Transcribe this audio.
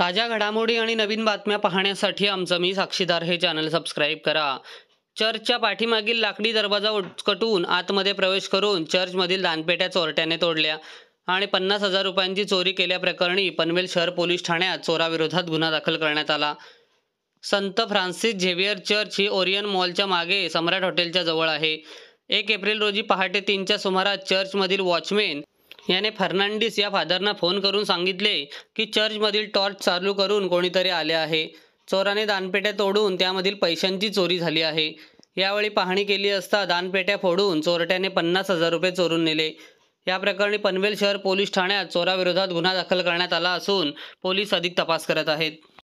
ताज्या घडामोडी आणि नवीन बातम्या पाहण्यासाठी आमचं मी साक्षीदार हे चॅनल सबस्क्राईब करा चर्चच्या पाठीमागील लाकडी दरवाजा उचकटून आतमध्ये प्रवेश करून चर्चमधील दानपेट्या चोरट्याने तोडल्या आणि पन्नास हजार रुपयांची चोरी केल्याप्रकरणी पनवेल शहर पोलीस ठाण्यात चोराविरोधात गुन्हा दाखल करण्यात आला संत फ्रान्सिस झेवियर चर्च ही ओरियन मॉलच्या मागे सम्राट हॉटेलच्या जवळ आहे एक एप्रिल रोजी पहाटे तीनच्या सुमारास चर्चमधील वॉचमेन याने फर्नांडिस या फादरना फोन करून सांगितले की चर्चमधील टॉर्च चालू करून कोणीतरी आले आहे चोराने दानपेट्या तोडून त्यामधील पैशांची चोरी झाली आहे यावेळी पाहणी केली असता दानपेट्या फोडून चोरट्याने पन्नास हजार रुपये चोरून नेले या प्रकरणी पनवेल शहर पोलीस ठाण्यात चोराविरोधात गुन्हा दाखल करण्यात आला असून पोलीस अधिक तपास करत आहेत